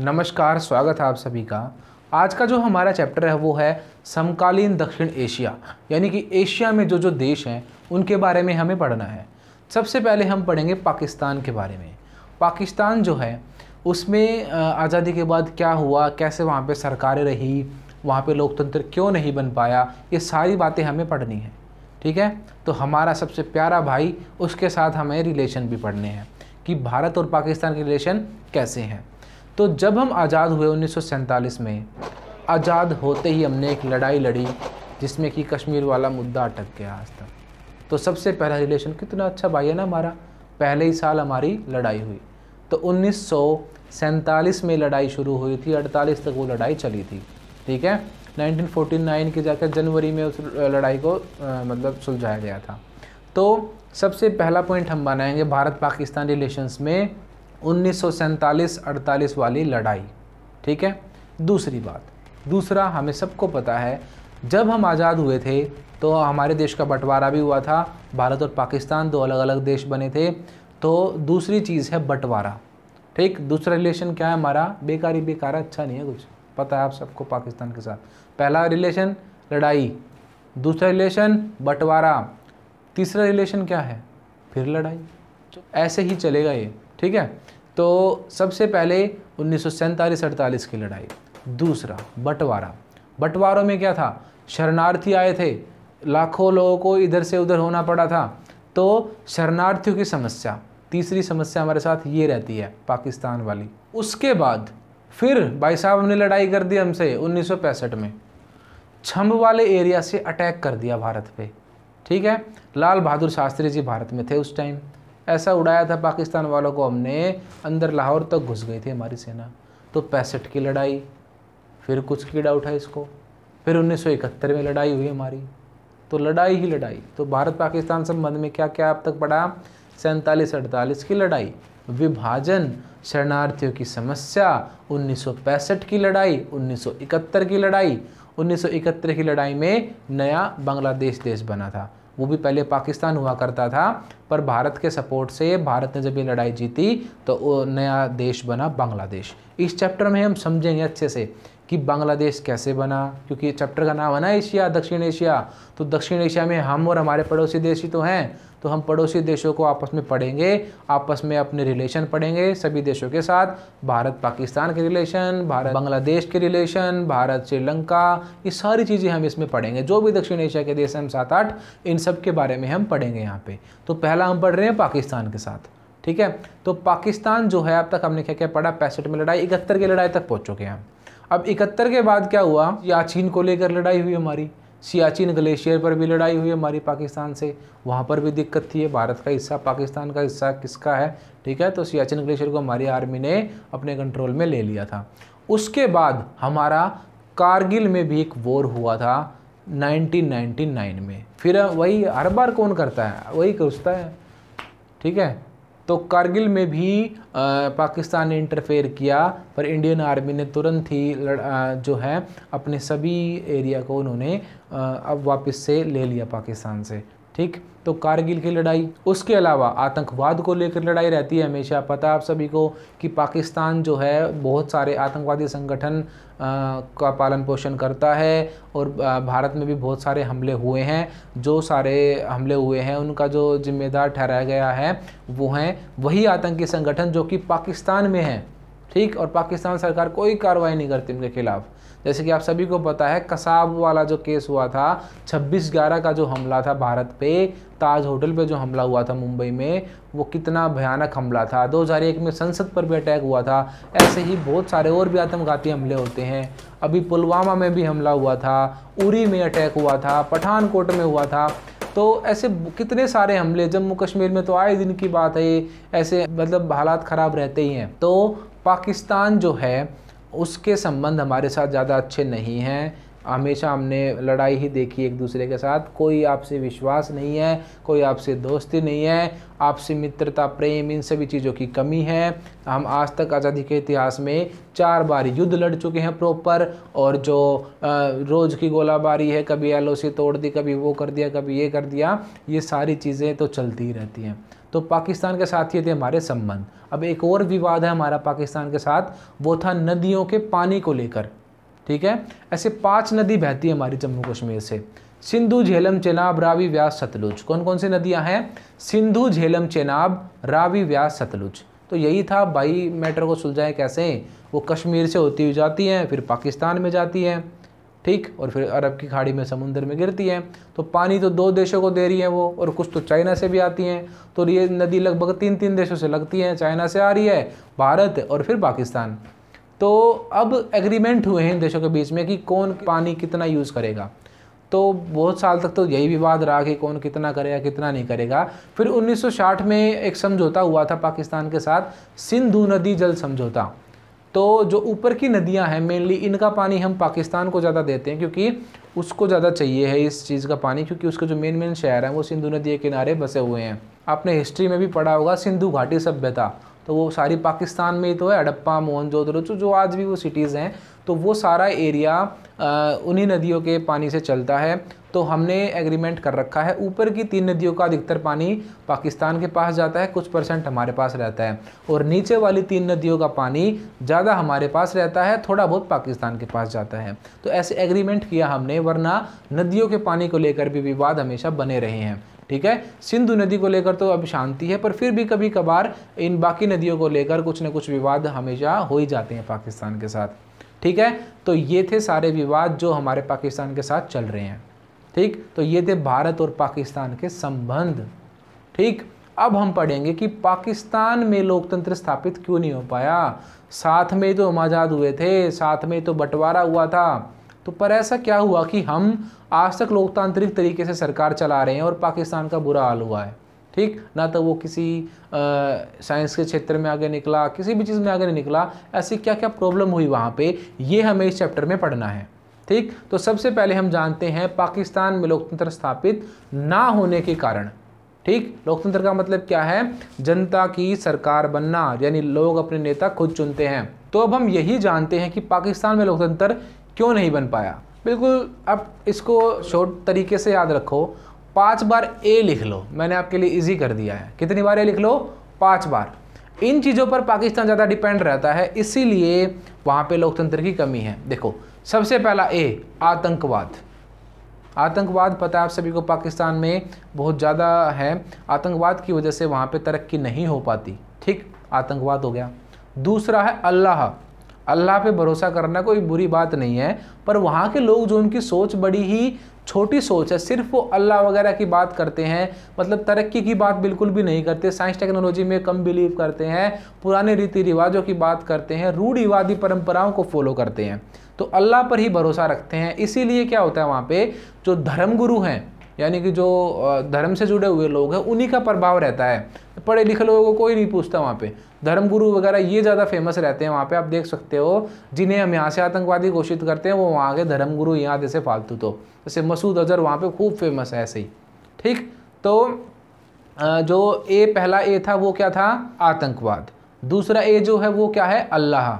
नमस्कार स्वागत है आप सभी का आज का जो हमारा चैप्टर है वो है समकालीन दक्षिण एशिया यानी कि एशिया में जो जो देश हैं उनके बारे में हमें पढ़ना है सबसे पहले हम पढ़ेंगे पाकिस्तान के बारे में पाकिस्तान जो है उसमें आज़ादी के बाद क्या हुआ कैसे वहाँ पे सरकारें रही वहाँ पे लोकतंत्र क्यों नहीं बन पाया ये सारी बातें हमें पढ़नी है ठीक है तो हमारा सबसे प्यारा भाई उसके साथ हमें रिलेशन भी पढ़ने हैं कि भारत और पाकिस्तान के रिलेशन कैसे हैं तो जब हम आज़ाद हुए उन्नीस में आज़ाद होते ही हमने एक लड़ाई लड़ी जिसमें कि कश्मीर वाला मुद्दा अटक गया आज तक तो सबसे पहला रिलेशन कितना अच्छा भाई है ना हमारा पहले ही साल हमारी लड़ाई हुई तो उन्नीस में लड़ाई शुरू हुई थी 48 तक वो लड़ाई चली थी ठीक है 1949 के जाकर जनवरी में उस लड़ाई को आ, मतलब सुलझाया गया था तो सबसे पहला पॉइंट हम बनाएंगे भारत पाकिस्तान रिलेशंस में उन्नीस सौ वाली लड़ाई ठीक है दूसरी बात दूसरा हमें सबको पता है जब हम आज़ाद हुए थे तो हमारे देश का बंटवारा भी हुआ था भारत और पाकिस्तान दो अलग अलग देश बने थे तो दूसरी चीज़ है बंटवारा ठीक दूसरा रिलेशन क्या है हमारा बेकारी बेकारा अच्छा नहीं है कुछ पता है आप सबको पाकिस्तान के साथ पहला रिलेशन लड़ाई दूसरा रिलेशन बंटवारा तीसरा रिलेशन क्या है फिर लड़ाई तो ऐसे ही चलेगा ये ठीक है तो सबसे पहले उन्नीस सौ सैंतालीस की लड़ाई दूसरा बंटवारा बंटवारों में क्या था शरणार्थी आए थे लाखों लोगों को इधर से उधर होना पड़ा था तो शरणार्थियों की समस्या तीसरी समस्या हमारे साथ ये रहती है पाकिस्तान वाली उसके बाद फिर भाई साहब ने लड़ाई कर दी हमसे उन्नीस में छम्ब वाले एरिया से अटैक कर दिया भारत पे ठीक है लाल बहादुर शास्त्री जी भारत में थे उस टाइम ऐसा उड़ाया था पाकिस्तान वालों को हमने अंदर लाहौर तक तो घुस गई थी हमारी सेना तो पैंसठ की लड़ाई फिर कुछ कीड़ा उठा इसको फिर उन्नीस में लड़ाई हुई हमारी तो लड़ाई ही लड़ाई तो भारत पाकिस्तान संबंध में क्या क्या अब तक पड़ा सैंतालीस अड़तालीस की लड़ाई विभाजन शरणार्थियों की समस्या 1965 की लड़ाई 1971 की लड़ाई 1971 की लड़ाई में नया बांग्लादेश देश बना था वो भी पहले पाकिस्तान हुआ करता था पर भारत के सपोर्ट से भारत ने जब ये लड़ाई जीती तो नया देश बना बांग्लादेश इस चैप्टर में हम समझेंगे अच्छे से कि बांग्लादेश कैसे बना क्योंकि चैप्टर का नाम है ना एशिया दक्षिण एशिया तो दक्षिण एशिया में हम और हमारे पड़ोसी देश ही तो हैं तो हम पड़ोसी देशों को आपस में पढ़ेंगे आपस में अपने रिलेशन पढ़ेंगे सभी देशों के साथ भारत पाकिस्तान के रिलेशन भारत बांग्लादेश के रिलेशन भारत श्रीलंका ये सारी चीज़ें हम इसमें पढ़ेंगे जो भी दक्षिण एशिया के देश हैं हम सात आठ इन सब के बारे में हम पढ़ेंगे यहाँ पर तो पहला हम पढ़ रहे हैं पाकिस्तान के साथ ठीक है तो पाकिस्तान जो है अब तक हमने क्या क्या पढ़ा पैंसठ में लड़ाई इकहत्तर की लड़ाई तक पहुँच चुके हैं अब इकहत्तर के बाद क्या हुआ याचीन को लेकर लड़ाई हुई हमारी सियाचिन ग्लेशियर पर भी लड़ाई हुई हमारी पाकिस्तान से वहाँ पर भी दिक्कत थी है भारत का हिस्सा पाकिस्तान का हिस्सा किसका है ठीक है तो सियाचिन ग्लेशियर को हमारी आर्मी ने अपने कंट्रोल में ले लिया था उसके बाद हमारा कारगिल में भी एक वॉर हुआ था 1999 में फिर वही हर बार कौन करता है वही करता है ठीक है तो कारगिल में भी पाकिस्तान ने इंटरफेयर किया पर इंडियन आर्मी ने तुरंत ही जो है अपने सभी एरिया को उन्होंने अब वापस से ले लिया पाकिस्तान से ठीक तो कारगिल की लड़ाई उसके अलावा आतंकवाद को लेकर लड़ाई रहती है हमेशा पता आप सभी को कि पाकिस्तान जो है बहुत सारे आतंकवादी संगठन का पालन पोषण करता है और भारत में भी बहुत सारे हमले हुए हैं जो सारे हमले हुए हैं उनका जो जिम्मेदार ठहराया गया है वो हैं वही आतंकी संगठन जो कि पाकिस्तान में हैं ठीक और पाकिस्तान सरकार कोई कार्रवाई नहीं करती उनके खिलाफ़ जैसे कि आप सभी को पता है कसाब वाला जो केस हुआ था छब्बीस ग्यारह का जो हमला था भारत पे ताज होटल पे जो हमला हुआ था मुंबई में वो कितना भयानक हमला था 2001 में संसद पर भी अटैक हुआ था ऐसे ही बहुत सारे और भी आतंकघाती हमले होते हैं अभी पुलवामा में भी हमला हुआ था उरी में अटैक हुआ था पठानकोट में हुआ था तो ऐसे कितने सारे हमले जम्मू कश्मीर में तो आए दिन की बात है ऐसे मतलब हालात ख़राब रहते ही हैं तो पाकिस्तान जो है उसके संबंध हमारे साथ ज़्यादा अच्छे नहीं हैं हमेशा हमने लड़ाई ही देखी एक दूसरे के साथ कोई आपसे विश्वास नहीं है कोई आपसे दोस्ती नहीं है आपसे मित्रता प्रेम इन सभी चीज़ों की कमी है हम आज तक आज़ादी के इतिहास में चार बार युद्ध लड़ चुके हैं प्रॉपर और जो रोज़ की गोलाबारी है कभी एलओसी तोड़ दी कभी वो कर दिया कभी ये कर दिया ये सारी चीज़ें तो चलती ही रहती हैं तो पाकिस्तान के साथ ये थे हमारे संबंध अब एक और विवाद है हमारा पाकिस्तान के साथ वो था नदियों के पानी को लेकर ठीक है ऐसे पांच नदी बहती है हमारी जम्मू कश्मीर से सिंधु झेलम चेनाब रावी व्यास सतलुज कौन कौन सी नदियां हैं सिंधु झेलम चेनाब रावी व्यास सतलुज तो यही था भाई मैटर को सुलझाए कैसे वो कश्मीर से होती हुई जाती हैं फिर पाकिस्तान में जाती हैं ठीक और फिर अरब की खाड़ी में समुद्र में गिरती हैं तो पानी तो दो देशों को दे रही हैं वो और कुछ तो चाइना से भी आती हैं तो ये नदी लगभग तीन तीन देशों से लगती हैं चाइना से आ रही है भारत और फिर पाकिस्तान तो अब एग्रीमेंट हुए हैं इन देशों के बीच में कि कौन पानी कितना यूज़ करेगा तो बहुत साल तक तो यही विवाद रहा कि कौन कितना करेगा कितना नहीं करेगा फिर 1960 में एक समझौता हुआ था पाकिस्तान के साथ सिंधु नदी जल समझौता तो जो ऊपर की नदियां हैं मेनली इनका पानी हम पाकिस्तान को ज़्यादा देते हैं क्योंकि उसको ज़्यादा चाहिए है इस चीज़ का पानी क्योंकि उसके जो मेन मेन शहर हैं वो सिंधु नदी के किनारे बसे हुए हैं आपने हिस्ट्री में भी पढ़ा होगा सिंधु घाटी सभ्यता तो वो सारी पाकिस्तान में ही तो है हड़प्पा मोहनजोदड़ो जो आज भी वो सिटीज़ हैं तो वो सारा एरिया उन्हीं नदियों के पानी से चलता है तो हमने एग्रीमेंट कर रखा है ऊपर की तीन नदियों का अधिकतर पानी पाकिस्तान के पास जाता है कुछ परसेंट हमारे पास रहता है और नीचे वाली तीन नदियों का पानी ज़्यादा हमारे पास रहता है थोड़ा बहुत पाकिस्तान के पास जाता है तो ऐसे एग्रीमेंट किया हमने वरना नदियों के पानी को लेकर भी विवाद हमेशा बने रहे हैं ठीक है सिंधु नदी को लेकर तो अब शांति है पर फिर भी कभी कभार इन बाकी नदियों को लेकर कुछ ना कुछ विवाद हमेशा हो ही जाते हैं पाकिस्तान के साथ ठीक है तो ये थे सारे विवाद जो हमारे पाकिस्तान के साथ चल रहे हैं ठीक तो ये थे भारत और पाकिस्तान के संबंध ठीक अब हम पढ़ेंगे कि पाकिस्तान में लोकतंत्र स्थापित क्यों नहीं हो पाया साथ में तो हम आज़ाद हुए थे साथ में तो बंटवारा हुआ था तो पर ऐसा क्या हुआ कि हम आज तक लोकतांत्रिक तरीके से सरकार चला रहे हैं और पाकिस्तान का बुरा हाल हुआ है ठीक ना तो वो किसी साइंस के क्षेत्र में आगे निकला किसी भी चीज़ में आगे नहीं निकला ऐसी क्या क्या प्रॉब्लम हुई वहाँ पे ये हमें इस चैप्टर में पढ़ना है ठीक तो सबसे पहले हम जानते हैं पाकिस्तान में लोकतंत्र स्थापित ना होने के कारण ठीक लोकतंत्र का मतलब क्या है जनता की सरकार बनना यानी लोग अपने नेता खुद चुनते हैं तो अब हम यही जानते हैं कि पाकिस्तान में लोकतंत्र क्यों नहीं बन पाया बिल्कुल अब इसको शॉर्ट तरीके से याद रखो पाँच बार ए लिख लो मैंने आपके लिए इजी कर दिया है कितनी बार ए लिख लो पाँच बार इन चीज़ों पर पाकिस्तान ज़्यादा डिपेंड रहता है इसीलिए वहाँ पे लोकतंत्र की कमी है देखो सबसे पहला ए आतंकवाद आतंकवाद पता है आप सभी को पाकिस्तान में बहुत ज़्यादा है आतंकवाद की वजह से वहाँ पर तरक्की नहीं हो पाती ठीक आतंकवाद हो गया दूसरा है अल्लाह अल्लाह पे भरोसा करना कोई बुरी बात नहीं है पर वहाँ के लोग जो उनकी सोच बड़ी ही छोटी सोच है सिर्फ वो अल्लाह वगैरह की बात करते हैं मतलब तरक्की की बात बिल्कुल भी नहीं करते साइंस टेक्नोलॉजी में कम बिलीव करते हैं पुराने रीति रिवाजों की बात करते हैं रूढ़िवादी परंपराओं को फॉलो करते हैं तो अल्लाह पर ही भरोसा रखते हैं इसीलिए क्या होता है वहाँ पर जो धर्मगुरु हैं यानी कि जो धर्म से जुड़े हुए लोग हैं उन्हीं का प्रभाव रहता है पढ़े लिखे लोगों को कोई नहीं पूछता वहाँ पर धर्मगुरु वगैरह ये ज़्यादा फेमस रहते हैं वहाँ पे आप देख सकते हो जिन्हें हम यहाँ से आतंकवादी घोषित करते हैं वो वहाँ के धर्मगुरु यहाँ जैसे फालतू तो जैसे मसूद अजहर वहाँ पे खूब फेमस है ऐसे ही ठीक तो जो ए पहला ए था वो क्या था आतंकवाद दूसरा ए जो है वो क्या है अल्लाह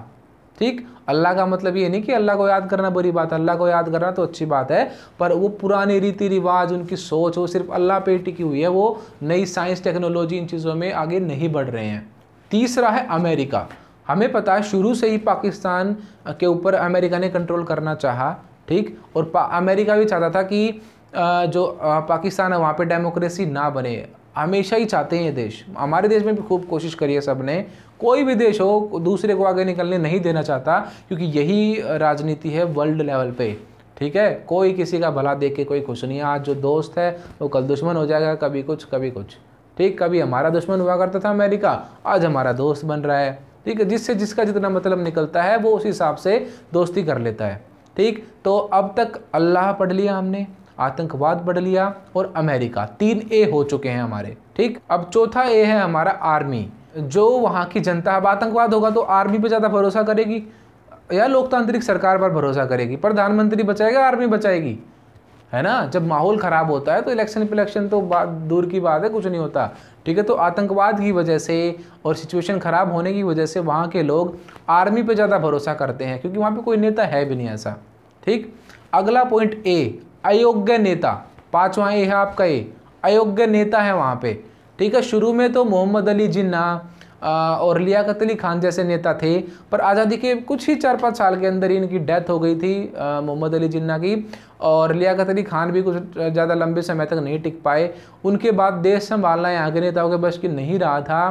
ठीक अल्लाह का मतलब ये नहीं कि अल्लाह को याद करना बुरी बात है अल्लाह को याद करना तो अच्छी बात है पर वो पुराने रीति रिवाज उनकी सोच वो सिर्फ अल्लाह पे टिकी हुई है वो नई साइंस टेक्नोलॉजी इन चीज़ों में आगे नहीं बढ़ रहे हैं तीसरा है अमेरिका हमें पता है शुरू से ही पाकिस्तान के ऊपर अमेरिका ने कंट्रोल करना चाहा ठीक और अमेरिका भी चाहता था कि जो पाकिस्तान है वहाँ पे डेमोक्रेसी ना बने हमेशा ही चाहते हैं ये देश हमारे देश में भी खूब कोशिश करी है सब ने कोई भी देश हो दूसरे को आगे निकलने नहीं देना चाहता क्योंकि यही राजनीति है वर्ल्ड लेवल पर ठीक है कोई किसी का भला देख के कोई खुश नहीं है आज जो दोस्त है वो कल दुश्मन हो जाएगा कभी कुछ कभी कुछ ठीक कभी हमारा दुश्मन हुआ करता था अमेरिका आज हमारा दोस्त बन रहा है ठीक है जिससे जिसका जितना मतलब निकलता है वो उस हिसाब से दोस्ती कर लेता है ठीक तो अब तक अल्लाह पढ़ लिया हमने आतंकवाद पढ़ लिया और अमेरिका तीन ए हो चुके हैं हमारे ठीक अब चौथा ए है हमारा आर्मी जो वहाँ की जनता अब आतंकवाद होगा तो आर्मी पर ज़्यादा भरोसा करेगी या लोकतांत्रिक सरकार पर भरोसा करेगी प्रधानमंत्री बचाएगा आर्मी बचाएगी है ना जब माहौल ख़राब होता है तो इलेक्शन पिलेक्शन तो बात दूर की बात है कुछ नहीं होता ठीक है तो आतंकवाद की वजह से और सिचुएशन ख़राब होने की वजह से वहाँ के लोग आर्मी पे ज़्यादा भरोसा करते हैं क्योंकि वहाँ पे कोई नेता है भी नहीं ऐसा ठीक अगला पॉइंट ए अयोग्य नेता पाँचवा ए है आपका ए अयोग्य नेता है वहाँ पर ठीक है शुरू में तो मोहम्मद अली जिन्ना और लियाकत अली खान जैसे नेता थे पर आज़ादी के कुछ ही चार पाँच साल के अंदर ही इनकी डेथ हो गई थी मोहम्मद अली जिन्ना की और लियाकत अली खान भी कुछ ज़्यादा लंबे समय तक नहीं टिक पाए उनके बाद देश संभालना यहाँ के नेताओं के बस की नहीं रहा था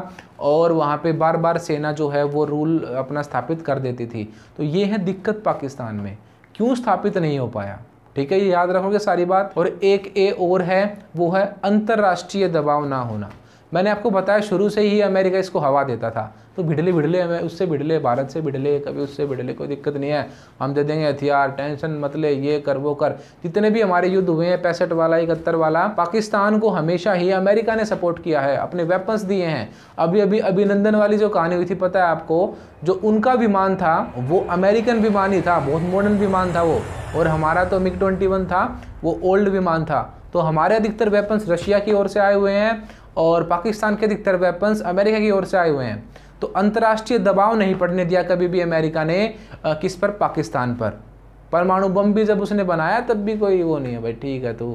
और वहाँ पे बार बार सेना जो है वो रूल अपना स्थापित कर देती थी तो ये है दिक्कत पाकिस्तान में क्यों स्थापित नहीं हो पाया ठीक है ये याद रखोगे सारी बात और एक ए और है वो है अंतर्राष्ट्रीय दबाव ना होना मैंने आपको बताया शुरू से ही अमेरिका इसको हवा देता था तो भिड़ले भिड़ले हमें उससे भिड़ले भारत से भिड़ले कभी उससे भिड़ले कोई दिक्कत नहीं है हम दे देंगे हथियार टेंशन मतले ये कर वो कर जितने भी हमारे युद्ध हुए हैं पैंसठ वाला इकहत्तर वाला पाकिस्तान को हमेशा ही अमेरिका ने सपोर्ट किया है अपने वेपन्स दिए हैं अभी अभी अभिनंदन वाली जो कहानी हुई थी पता है आपको जो उनका विमान था वो अमेरिकन विमान ही था बहुत मॉडर्न विमान था वो और हमारा तो मिक ट्वेंटी था वो ओल्ड विमान था तो हमारे अधिकतर वेपन्स रशिया की ओर से आए हुए हैं और पाकिस्तान के अधिकतर वेपन्स अमेरिका की ओर से आए हुए हैं तो अंतर्राष्ट्रीय दबाव नहीं पड़ने दिया कभी भी अमेरिका ने आ, किस पर पाकिस्तान पर परमाणु बम भी जब उसने बनाया तब भी कोई वो नहीं है भाई ठीक है तो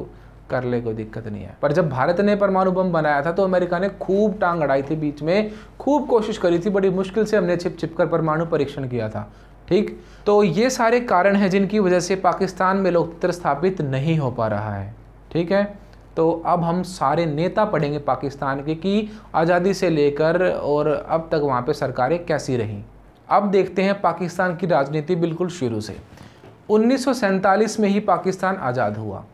कर ले कोई दिक्कत नहीं है पर जब भारत ने परमाणु बम बनाया था तो अमेरिका ने खूब टांग अड़ाई थी बीच में खूब कोशिश करी थी बड़ी मुश्किल से हमने छिप छिप कर परमाणु परीक्षण किया था ठीक तो ये सारे कारण हैं जिनकी वजह से पाकिस्तान में लोकतंत्र स्थापित नहीं हो पा रहा है ठीक है तो अब हम सारे नेता पढ़ेंगे पाकिस्तान के कि आज़ादी से लेकर और अब तक वहाँ पे सरकारें कैसी रहीं अब देखते हैं पाकिस्तान की राजनीति बिल्कुल शुरू से उन्नीस में ही पाकिस्तान आज़ाद हुआ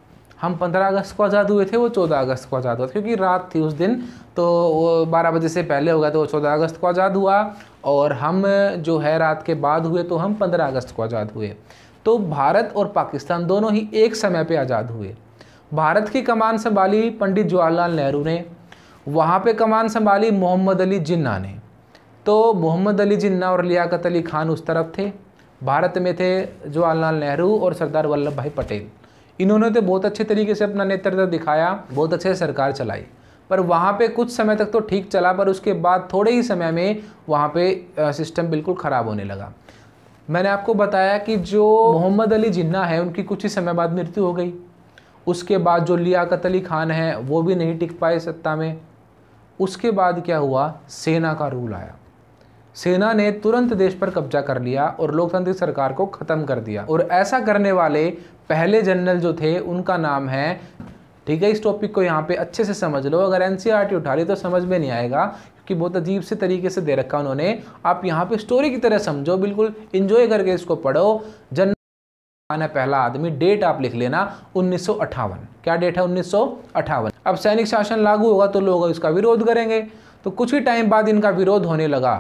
हम 15 अगस्त को आज़ाद हुए थे वो 14 अगस्त को आज़ाद हुआ था क्योंकि रात थी उस दिन तो वो बारह बजे से पहले हो गया तो वो चौदह अगस्त को आज़ाद हुआ और हम जो है रात के बाद हुए तो हम पंद्रह अगस्त को आज़ाद हुए तो भारत और पाकिस्तान दोनों ही एक समय पर आज़ाद हुए भारत की कमान संभाली पंडित जवाहरलाल नेहरू ने वहाँ पे कमान संभाली मोहम्मद अली जिन्ना ने तो मोहम्मद अली जिन्ना और लियाकत अली खान उस तरफ थे भारत में थे जवाहरलाल नेहरू और सरदार वल्लभ भाई पटेल इन्होंने तो बहुत अच्छे तरीके से अपना नेतृत्व दिखाया बहुत अच्छे सरकार चलाई पर वहाँ पे कुछ समय तक तो ठीक चला पर उसके बाद थोड़े ही समय में वहाँ पे सिस्टम बिल्कुल ख़राब होने लगा मैंने आपको बताया कि जो मोहम्मद अली जिन्ना है उनकी कुछ ही समय बाद मृत्यु हो गई उसके बाद जो लियाकत अली खान है वो भी नहीं टिक पाए सत्ता में उसके बाद क्या हुआ सेना का रूल आया सेना ने तुरंत देश पर कब्जा कर लिया और लोकतांत्रिक सरकार को ख़त्म कर दिया और ऐसा करने वाले पहले जनरल जो थे उनका नाम है ठीक है इस टॉपिक को यहाँ पे अच्छे से समझ लो अगर एन e उठा ली तो समझ में नहीं आएगा क्योंकि बहुत अजीब से तरीके से दे रखा उन्होंने आप यहाँ पे स्टोरी की तरह समझो बिल्कुल इंजॉय करके इसको पढ़ो जन है पहला आदमी डेट आप लिख लेना उन्नीस क्या डेट है उन्नीस अब सैनिक शासन लागू होगा तो लोग इसका विरोध करेंगे तो कुछ ही टाइम बाद इनका विरोध होने लगा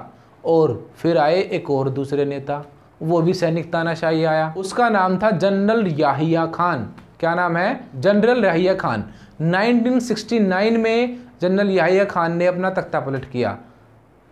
और फिर आए एक और दूसरे नेता वो भी सैनिक तानाशाही आया उसका नाम था जनरल याहिया खान क्या नाम है जनरल याहिया खान 1969 में जनरल याहिया खान ने अपना तख्ता पलट किया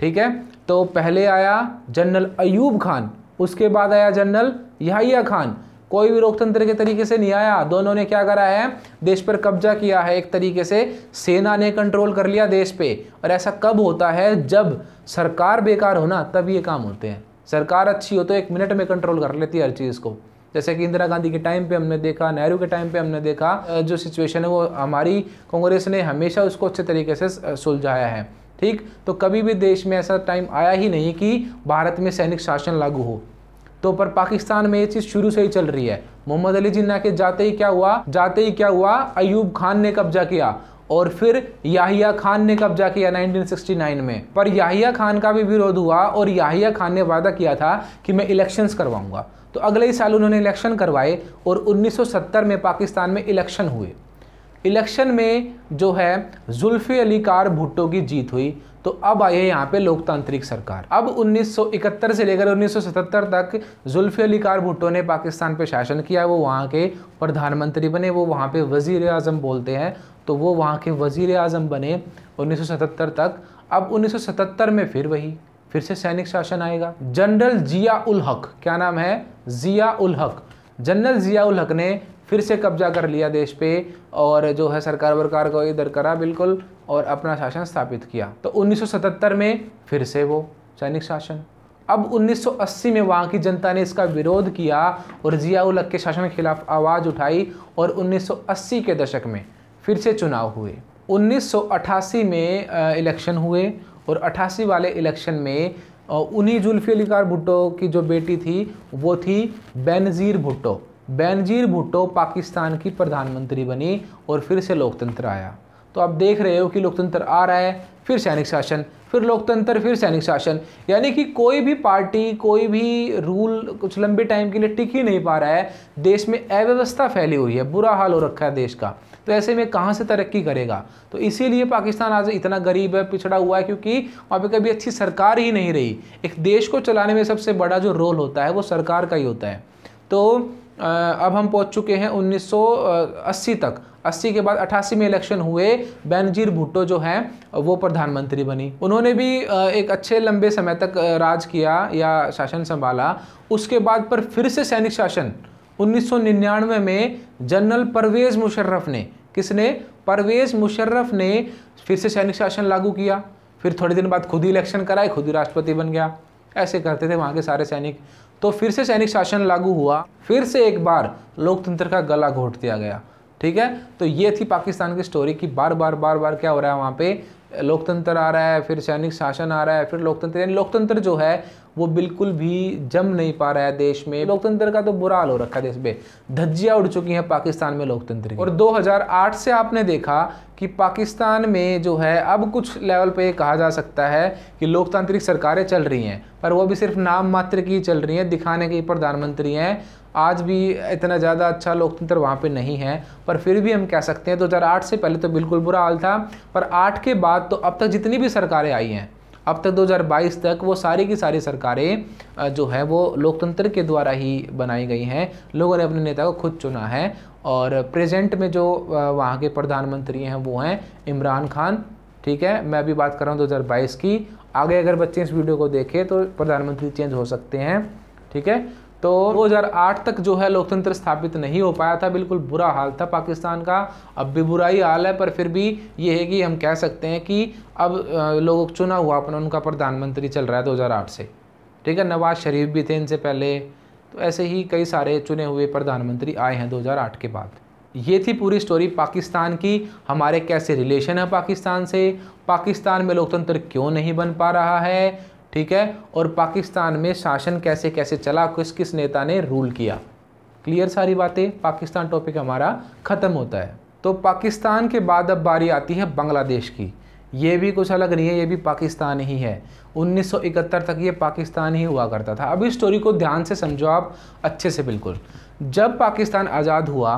ठीक है तो पहले आया जनरल अयूब खान उसके बाद आया जनरल याहिया खान कोई भी लोकतंत्र के तरीके से नहीं आया दोनों ने क्या करा है देश पर कब्जा किया है एक तरीके से सेना ने कंट्रोल कर लिया देश पे और ऐसा कब होता है जब सरकार बेकार होना तब ये काम होते हैं सरकार अच्छी हो तो एक मिनट में कंट्रोल कर लेती है हर चीज़ को जैसे कि इंदिरा गांधी के टाइम पे हमने देखा नेहरू के टाइम पे हमने देखा जो सिचुएशन है वो हमारी कांग्रेस ने हमेशा उसको अच्छे तरीके से सुलझाया है ठीक तो कभी भी देश में ऐसा टाइम आया ही नहीं कि भारत में सैनिक शासन लागू हो तो पर पाकिस्तान में ये चीज़ शुरू से ही चल रही है मोहम्मद अली जिन्ना के जाते ही क्या हुआ जाते ही क्या हुआ अयूब खान ने कब्जा किया और फिर याहिया खान ने कब्जा किया 1969 में पर याहिया खान का भी विरोध हुआ और याहिया खान ने वादा किया था कि मैं इलेक्शंस करवाऊंगा तो अगले ही साल उन्होंने इलेक्शन करवाए और 1970 में पाकिस्तान में इलेक्शन हुए इलेक्शन में जो है जुल्फ़ी अली कार भुट्टो की जीत हुई तो अब आई है यहाँ पे लोकतांत्रिक सरकार अब 1971 से लेकर 1977 तक जुल्फ़ी अली कार भुट्टो ने पाकिस्तान पे शासन किया वो वहाँ के प्रधानमंत्री बने वो वहाँ पे वज़ी अजम बोलते हैं तो वो वहाँ के वज़ी अजम बने 1977 तक अब 1977 में फिर वही फिर से सैनिक शासन आएगा जनरल जिया उल हक क्या नाम है जिया उल हक जनरल जिया उल हक ने फिर से कब्जा कर लिया देश पे और जो है सरकार वरकार को इधर करा बिल्कुल और अपना शासन स्थापित किया तो 1977 में फिर से वो सैनिक शासन अब 1980 में वहाँ की जनता ने इसका विरोध किया और जिया उलक के शासन के खिलाफ आवाज़ उठाई और 1980 के दशक में फिर से चुनाव हुए 1988 में इलेक्शन हुए और 88 वाले इलेक्शन में उन्हीं जुल्फी जुल्फ़िकार भुट्टो की जो बेटी थी वो थी बेनज़ीर भुट्टो बेनज़ीर भुट्टो पाकिस्तान की प्रधानमंत्री बनी और फिर से लोकतंत्र आया तो आप देख रहे हो कि लोकतंत्र आ रहा है फिर सैनिक शासन फिर लोकतंत्र फिर सैनिक शासन यानी कि कोई भी पार्टी कोई भी रूल कुछ लंबे टाइम के लिए टिक ही नहीं पा रहा है देश में अव्यवस्था फैली हुई है बुरा हाल हो रखा है देश का तो ऐसे में कहाँ से तरक्की करेगा तो इसीलिए पाकिस्तान आज इतना गरीब है पिछड़ा हुआ है क्योंकि वहाँ पर कभी अच्छी सरकार ही नहीं रही एक देश को चलाने में सबसे बड़ा जो रोल होता है वो सरकार का ही होता है तो अब हम पहुंच चुके हैं 1980 तक 80 के बाद 88 में इलेक्शन हुए बैनजीर भुट्टो जो हैं वो प्रधानमंत्री बनी उन्होंने भी एक अच्छे लंबे समय तक राज किया या शासन संभाला उसके बाद पर फिर से सैनिक शासन 1999 में जनरल परवेज़ मुशर्रफ ने किसने परवेज़ मुशर्रफ ने फिर से सैनिक शासन लागू किया फिर थोड़े दिन बाद खुद ही इलेक्शन कराए खुद ही राष्ट्रपति बन गया ऐसे करते थे वहाँ के सारे सैनिक तो फिर से सैनिक शासन लागू हुआ फिर से एक बार लोकतंत्र का गला घोट दिया गया ठीक है तो ये थी पाकिस्तान की स्टोरी कि बार बार बार बार क्या हो रहा है वहाँ पे लोकतंत्र आ रहा है फिर सैनिक शासन आ रहा है फिर लोकतंत्र यानी लोकतंत्र जो है वो बिल्कुल भी जम नहीं पा रहा है देश में लोकतंत्र का तो बुरा हाल हो रखा है देश में धज्जियाँ उड़ चुकी हैं पाकिस्तान में लोकतंत्र की और 2008 से आपने देखा कि पाकिस्तान में जो है अब कुछ लेवल पे कहा जा सकता है कि लोकतांत्रिक सरकारें चल रही हैं पर वो भी सिर्फ नाम मात्र की चल रही हैं दिखाने के प्रधानमंत्री हैं आज भी इतना ज़्यादा अच्छा लोकतंत्र वहाँ पे नहीं है पर फिर भी हम कह सकते हैं 2008 से पहले तो बिल्कुल बुरा हाल था पर आठ के बाद तो अब तक जितनी भी सरकारें आई हैं अब तक 2022 तक वो सारी की सारी सरकारें जो है वो लोकतंत्र के द्वारा ही बनाई गई हैं लोगों ने अपने नेता को खुद चुना है और प्रेजेंट में जो वहाँ के प्रधानमंत्री हैं वो हैं इमरान खान ठीक है मैं अभी बात कर रहा हूँ 2022 की आगे अगर बच्चे इस वीडियो को देखें तो प्रधानमंत्री चेंज हो सकते हैं ठीक है तो 2008 तक जो है लोकतंत्र स्थापित नहीं हो पाया था बिल्कुल बुरा हाल था पाकिस्तान का अब भी बुरा ही हाल है पर फिर भी ये है कि हम कह सकते हैं कि अब लोग चुना हुआ अपना उनका प्रधानमंत्री चल रहा है 2008 से ठीक है नवाज शरीफ भी थे इनसे पहले तो ऐसे ही कई सारे चुने हुए प्रधानमंत्री आए हैं दो के बाद ये थी पूरी स्टोरी पाकिस्तान की हमारे कैसे रिलेशन है पाकिस्तान से पाकिस्तान में लोकतंत्र क्यों नहीं बन पा रहा है ठीक है और पाकिस्तान में शासन कैसे कैसे चला किस किस नेता ने रूल किया क्लियर सारी बातें पाकिस्तान टॉपिक हमारा ख़त्म होता है तो पाकिस्तान के बाद अब बारी आती है बांग्लादेश की ये भी कुछ अलग नहीं है ये भी पाकिस्तान ही है 1971 तक ये पाकिस्तान ही हुआ करता था अब इस स्टोरी को ध्यान से समझो आप अच्छे से बिल्कुल जब पाकिस्तान आज़ाद हुआ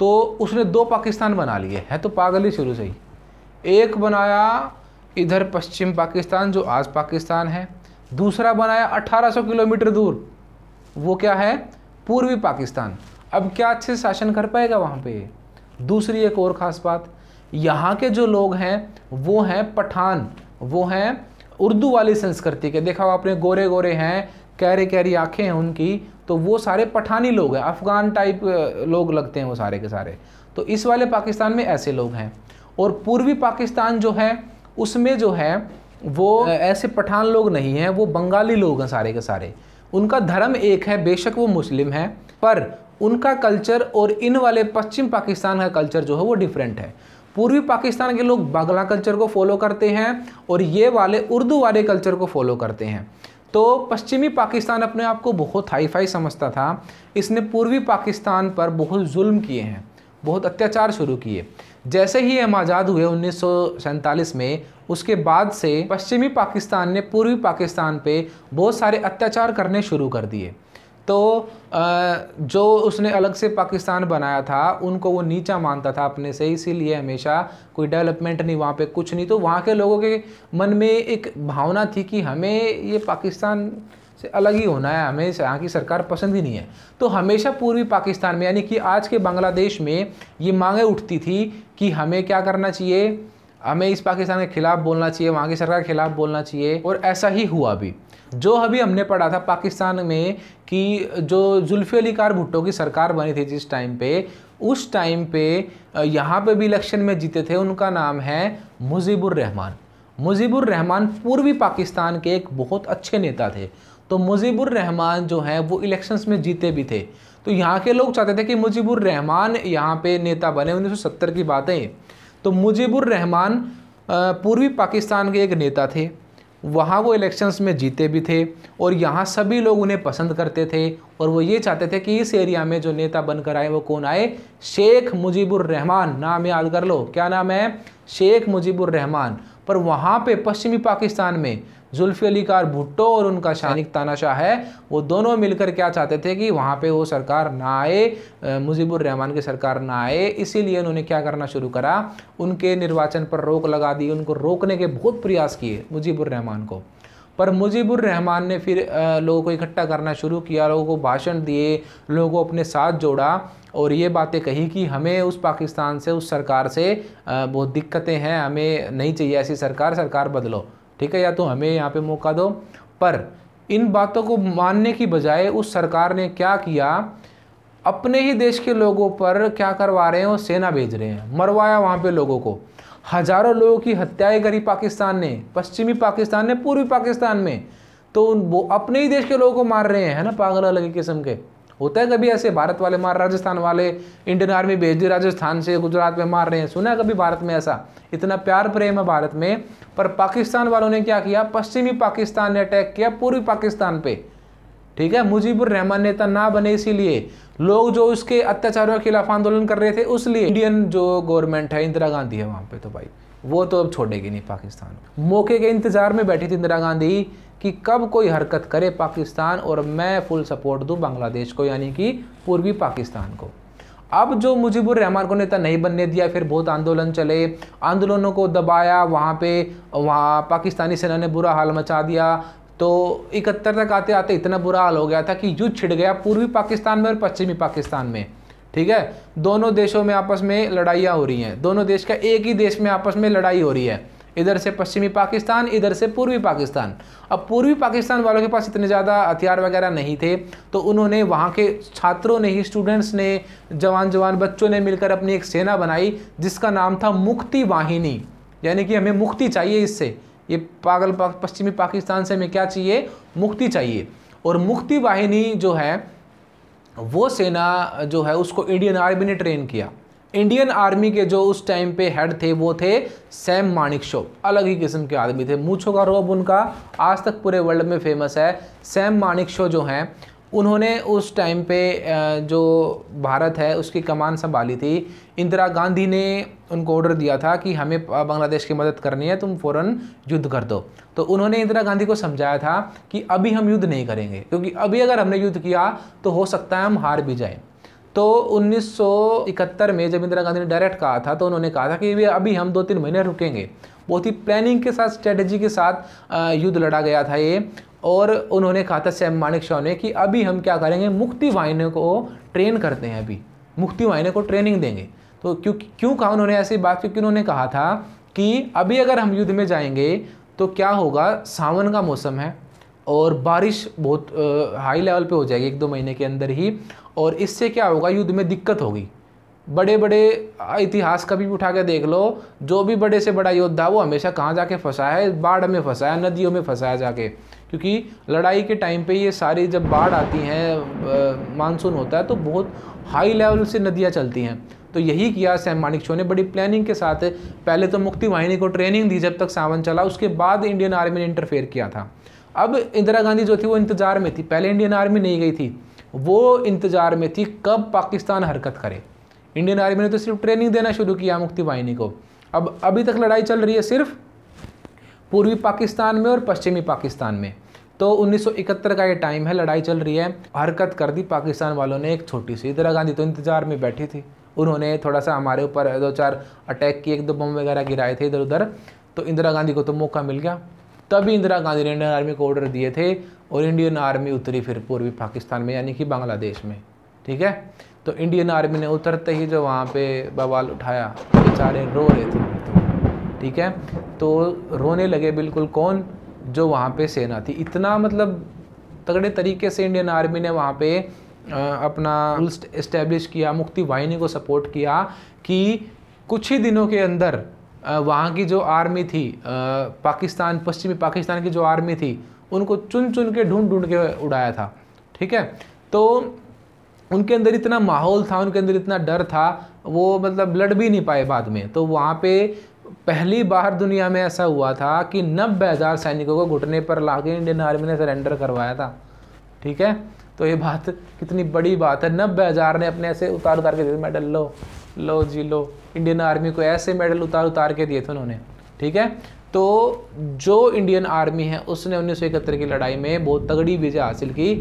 तो उसने दो पाकिस्तान बना लिए है तो पागल ही शुरू से ही एक बनाया इधर पश्चिम पाकिस्तान जो आज पाकिस्तान है दूसरा बनाया 1800 किलोमीटर दूर वो क्या है पूर्वी पाकिस्तान अब क्या अच्छे से शासन कर पाएगा वहाँ पे दूसरी एक और ख़ास बात यहाँ के जो लोग हैं वो हैं पठान वो हैं उर्दू वाली संस्कृति के देखा आपने गोरे गोरे हैं कैरे कैरी आँखें हैं उनकी तो वो सारे पठानी लोग हैं अफ़गान टाइप लोग लगते हैं वो सारे के सारे तो इस वाले पाकिस्तान में ऐसे लोग हैं और पूर्वी पाकिस्तान जो है उसमें जो है वो ऐसे पठान लोग नहीं हैं वो बंगाली लोग हैं सारे के सारे उनका धर्म एक है बेशक वो मुस्लिम है पर उनका कल्चर और इन वाले पश्चिम पाकिस्तान का कल्चर जो है वो डिफरेंट है पूर्वी पाकिस्तान के लोग बांग्ला कल्चर को फॉलो करते हैं और ये वाले उर्दू वाले कल्चर को फॉलो करते हैं तो पश्चिमी पाकिस्तान अपने आप को बहुत हाई फाई समझता था इसने पूर्वी पाकिस्तान पर बहुत जुल्म किए हैं बहुत अत्याचार शुरू किए जैसे ही हम आज़ाद हुए उन्नीस में उसके बाद से पश्चिमी पाकिस्तान ने पूर्वी पाकिस्तान पे बहुत सारे अत्याचार करने शुरू कर दिए तो जो उसने अलग से पाकिस्तान बनाया था उनको वो नीचा मानता था अपने से इसीलिए हमेशा कोई डेवलपमेंट नहीं वहाँ पे कुछ नहीं तो वहाँ के लोगों के मन में एक भावना थी कि हमें ये पाकिस्तान से अलग ही होना है हमें यहाँ की सरकार पसंद ही नहीं है तो हमेशा पूर्वी पाकिस्तान में यानी कि आज के बांग्लादेश में ये मांगे उठती थी कि हमें क्या करना चाहिए हमें इस पाकिस्तान के खिलाफ बोलना चाहिए वहाँ की सरकार के खिलाफ बोलना चाहिए और ऐसा ही हुआ भी जो अभी हमने पढ़ा था पाकिस्तान में कि जो जुल्फी अली कार भुट्टो की सरकार बनी थी जिस टाइम पे उस टाइम पे यहाँ पे भी इलेक्शन में जीते थे उनका नाम है मुजीबुर रहमान मुजीबुर रहमान पूर्वी पाकिस्तान के एक बहुत अच्छे नेता थे तो मुजीबुर रहमान जो हैं वो इलेक्शंस में जीते भी थे तो यहाँ के लोग चाहते थे कि मुजीबुर रहमान यहाँ पे नेता बने 1970 की बातें तो मुजीबुर रहमान पूर्वी पाकिस्तान के एक नेता थे वहाँ वो इलेक्शंस में जीते भी थे और यहाँ सभी लोग उन्हें पसंद करते थे और वो ये चाहते थे कि इस एरिया में जो नेता बनकर आए वो कौन आए शेख मुजीबुर रहमान नाम याद कर लो क्या नाम है शेख मुजीबुर रहमान पर वहाँ पे पश्चिमी पाकिस्तान में जुल्फ़ी अली कार भुट्टो और उनका शानिक तानाशाह है वो दोनों मिलकर क्या चाहते थे कि वहाँ पे वो सरकार ना आए मुजीबुररहमान की सरकार ना आए इसीलिए उन्होंने क्या करना शुरू करा उनके निर्वाचन पर रोक लगा दी उनको रोकने के बहुत प्रयास किए मुजीबुररहमान को पर मुजीबुररहमान ने फिर लोगों को इकट्ठा करना शुरू किया लोगों को भाषण दिए लोगों को अपने साथ जोड़ा और ये बातें कही कि हमें उस पाकिस्तान से उस सरकार से बहुत दिक्कतें हैं हमें नहीं चाहिए ऐसी सरकार सरकार बदलो ठीक है या तो हमें यहाँ पे मौका दो पर इन बातों को मानने की बजाय उस सरकार ने क्या किया अपने ही देश के लोगों पर क्या करवा रहे हैं और सेना भेज रहे हैं मरवाया वहाँ पे लोगों को हजारों लोगों की हत्याएं करी पाकिस्तान ने पश्चिमी पाकिस्तान ने पूर्वी पाकिस्तान में तो उन वो अपने ही देश के लोगों को मार रहे हैं है ना पागल अलग किस्म के होता है कभी ऐसे भारत वाले मार राजस्थान वाले इंडियन आर्मी भेज दी राजस्थान से गुजरात में मार रहे हैं सुना है कभी भारत में ऐसा इतना प्यार प्रेम है भारत में पर पाकिस्तान वालों ने क्या किया पश्चिमी पाकिस्तान ने अटैक किया पूर्वी पाकिस्तान पे ठीक है मुजीबुर रहमान नेता ना बने इसीलिए लोग जो उसके अत्याचारों के खिलाफ आंदोलन कर रहे थे उस लिए इंडियन जो गवर्नमेंट है इंदिरा गांधी है वहाँ पे तो भाई वो तो अब छोड़ेगी नहीं पाकिस्तान मौके के इंतजार में बैठी थी इंदिरा गांधी कि कब कोई हरकत करे पाकिस्तान और मैं फुल सपोर्ट दूँ बांग्लादेश को यानी कि पूर्वी पाकिस्तान को अब जो मुजीबुर रहमान को नेता नहीं बनने दिया फिर बहुत आंदोलन चले आंदोलनों को दबाया वहाँ पे वहाँ पाकिस्तानी सेना ने बुरा हाल मचा दिया तो इकहत्तर तक आते आते इतना बुरा हाल हो गया था कि युद्ध छिड़ गया पूर्वी पाकिस्तान में और पश्चिमी पाकिस्तान में ठीक है दोनों देशों में आपस में लड़ाइयाँ हो रही हैं दोनों देश का एक ही देश में आपस में लड़ाई हो रही है इधर से पश्चिमी पाकिस्तान इधर से पूर्वी पाकिस्तान अब पूर्वी पाकिस्तान वालों के पास इतने ज़्यादा हथियार वगैरह नहीं थे तो उन्होंने वहाँ के छात्रों ने ही स्टूडेंट्स ने जवान जवान बच्चों ने मिलकर अपनी एक सेना बनाई जिसका नाम था मुक्ति वाहिनी यानी कि हमें मुक्ति चाहिए इससे ये पागल पा, पश्चिमी पाकिस्तान से हमें क्या चाहिए मुक्ति चाहिए और मुक्ति वाहिनी जो है वो सेना जो है उसको इंडियन आर्मी ने ट्रेन किया इंडियन आर्मी के जो उस टाइम पे हेड थे वो थे सैम माणिक शो अलग ही किस्म के आदमी थे मूछों का रोब उनका आज तक पूरे वर्ल्ड में फेमस है सैम माणिक शो जो हैं उन्होंने उस टाइम पे जो भारत है उसकी कमान संभाली थी इंदिरा गांधी ने उनको ऑर्डर दिया था कि हमें बांग्लादेश की मदद करनी है तुम फ़ौरन युद्ध कर दो तो उन्होंने इंदिरा गांधी को समझाया था कि अभी हम युद्ध नहीं करेंगे क्योंकि अभी अगर हमने युद्ध किया तो हो सकता है हम हार भी जाएं तो 1971 में जब इंदिरा गांधी ने डायरेक्ट कहा था तो उन्होंने कहा था कि अभी हम दो तीन महीने रुकेंगे बहुत ही प्लानिंग के साथ स्ट्रेटजी के साथ युद्ध लड़ा गया था ये और उन्होंने कहा था सैम मानिक शाह ने कि अभी हम क्या करेंगे मुक्ति वाहिनी को ट्रेन करते हैं अभी मुक्ति वाहिनी को ट्रेनिंग देंगे तो क्यों क्यों कहा उन्होंने ऐसी बात क्योंकि उन्होंने कहा था कि अभी अगर हम युद्ध में जाएंगे तो क्या होगा सावन का मौसम है और बारिश बहुत हाई लेवल पे हो जाएगी एक दो महीने के अंदर ही और इससे क्या होगा युद्ध में दिक्कत होगी बड़े बड़े इतिहास कभी भी उठा के देख लो जो भी बड़े से बड़ा योद्धा वो हमेशा कहाँ जाके फंसा है बाढ़ में फंसा है नदियों में फंसा है जाके क्योंकि लड़ाई के टाइम पे ये सारी जब बाढ़ आती हैं मानसून होता है तो बहुत हाई लेवल से नदियाँ चलती हैं तो यही किया सैम मानिकशो ने बड़ी प्लानिंग के साथ पहले तो मुक्ति वाहिनी को ट्रेनिंग दी जब तक सावन चला उसके बाद इंडियन आर्मी ने इंटरफेयर किया था अब इंदिरा गांधी जो थी वो इंतजार में थी पहले इंडियन आर्मी नहीं गई थी वो इंतज़ार में थी कब पाकिस्तान हरकत करे इंडियन आर्मी ने तो सिर्फ ट्रेनिंग देना शुरू किया मुक्ति वाहिनी को अब अभी तक लड़ाई चल रही है सिर्फ पूर्वी पाकिस्तान में और पश्चिमी पाकिस्तान में तो 1971 का ये टाइम है लड़ाई चल रही है हरकत कर दी पाकिस्तान वालों ने एक छोटी सी इंदिरा गांधी तो इंतजार में बैठी थी उन्होंने थोड़ा सा हमारे ऊपर दो चार अटैक किए एक दो बम वगैरह गिराए थे इधर उधर तो इंदिरा गांधी को तो मौका मिल गया तभी इंदिरा गांधी ने इंडियन आर्मी को ऑर्डर दिए थे और इंडियन आर्मी उतरी फिर पूर्वी पाकिस्तान में यानी कि बांग्लादेश में ठीक है तो इंडियन आर्मी ने उतरते ही जो वहाँ पे बवाल उठाया बेचारे रो रहे थे ठीक है तो रोने लगे बिल्कुल कौन जो वहाँ पे सेना थी इतना मतलब तगड़े तरीके से इंडियन आर्मी ने वहाँ पे अपना रूल्स इस्टेब्लिश किया मुक्ति वाहिनी को सपोर्ट किया कि कुछ ही दिनों के अंदर वहाँ की जो आर्मी थी पाकिस्तान पश्चिमी पाकिस्तान की जो आर्मी थी उनको चुन चुन के ढूंढ ढूंढ के उड़ाया था ठीक है तो उनके अंदर इतना माहौल था उनके अंदर इतना डर था वो मतलब लड़ भी नहीं पाए बाद में तो वहाँ पे पहली बार दुनिया में ऐसा हुआ था कि नब्बे हज़ार सैनिकों को घुटने पर ला के इंडियन आर्मी ने सरेंडर करवाया था ठीक है तो ये बात कितनी बड़ी बात है नब्बे हज़ार ने अपने ऐसे उतार उतार के मेडल लो लो जी लो इंडियन आर्मी को ऐसे मेडल उतार उतार के दिए थे उन्होंने ठीक है तो जो इंडियन आर्मी है उसने उन्नीस की लड़ाई में बहुत तगड़ी विजय हासिल की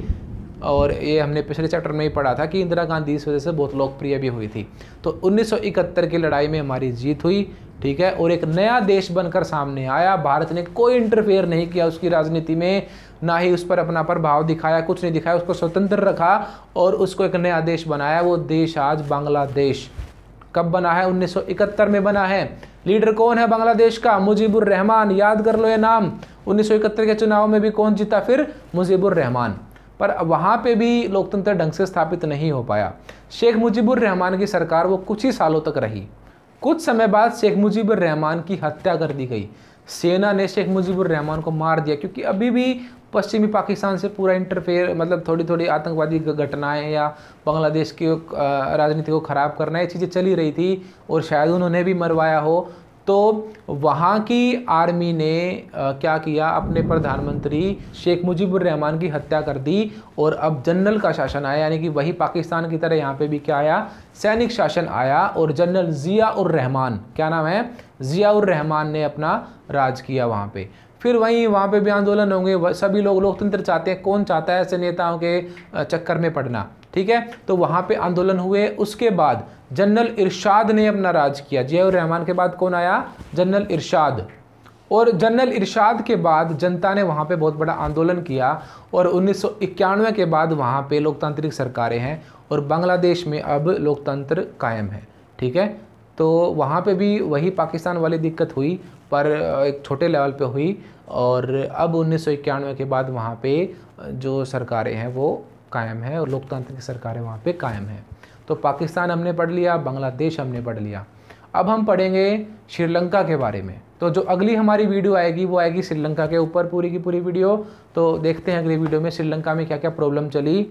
और ये हमने पिछले चैप्टर में ही पढ़ा था कि इंदिरा गांधी इस वजह से बहुत लोकप्रिय भी हुई थी तो 1971 की लड़ाई में हमारी जीत हुई ठीक है और एक नया देश बनकर सामने आया भारत ने कोई इंटरफेयर नहीं किया उसकी राजनीति में ना ही उस पर अपना प्रभाव दिखाया कुछ नहीं दिखाया उसको स्वतंत्र रखा और उसको एक नया देश बनाया वो देश आज बांग्लादेश कब बना है 1971 में बना है लीडर कौन है बांग्लादेश का मुजीबुर रहमान याद कर लो ये नाम 1971 के चुनाव में भी कौन जीता फिर मुजीबुर रहमान पर वहाँ पे भी लोकतंत्र ढंग से स्थापित नहीं हो पाया शेख मुजीबुर रहमान की सरकार वो कुछ ही सालों तक रही कुछ समय बाद शेख मुजीबुर रहमान की हत्या कर दी गई सेना ने शेख मुजीबुर रहमान को मार दिया क्योंकि अभी भी पश्चिमी पाकिस्तान से पूरा इंटरफेयर मतलब थोड़ी थोड़ी आतंकवादी घटनाएं या बांग्लादेश की राजनीति को ख़राब करना ये चीज़ें चली रही थी और शायद उन्होंने भी मरवाया हो तो वहाँ की आर्मी ने आ, क्या किया अपने प्रधानमंत्री शेख मुजीबुर रहमान की हत्या कर दी और अब जनरल का शासन आया यानी कि वही पाकिस्तान की तरह यहाँ पे भी क्या आया सैनिक शासन आया और जनरल ज़िया उर रहमान क्या नाम है ज़िया उर रहमान ने अपना राज किया वहाँ पे फिर वहीं वहाँ पे भी आंदोलन होंगे सभी लोग लोकतंत्र चाहते हैं कौन चाहता है ऐसे नेताओं के चक्कर में पड़ना ठीक है तो वहाँ पे आंदोलन हुए उसके बाद जनरल इरशाद ने अपना राज किया जिया रहमान के बाद कौन आया जनरल इरशाद और जनरल इरशाद के बाद जनता ने वहाँ पे बहुत बड़ा आंदोलन किया और उन्नीस के बाद वहाँ पे लोकतांत्रिक सरकारें हैं और बांग्लादेश में अब लोकतंत्र कायम है ठीक है तो वहाँ पे भी वही पाकिस्तान वाली दिक्कत हुई पर एक छोटे लेवल पे हुई और अब उन्नीस के बाद वहाँ पे जो सरकारें हैं वो कायम हैं और लोकतांत्रिक सरकारें वहाँ पे कायम हैं तो पाकिस्तान हमने पढ़ लिया बांग्लादेश हमने पढ़ लिया अब हम पढ़ेंगे श्रीलंका के बारे में तो जो अगली हमारी वीडियो आएगी वो आएगी श्रीलंका के ऊपर पूरी की पूरी वीडियो तो देखते हैं अगली वीडियो में श्रीलंका में क्या क्या प्रॉब्लम चली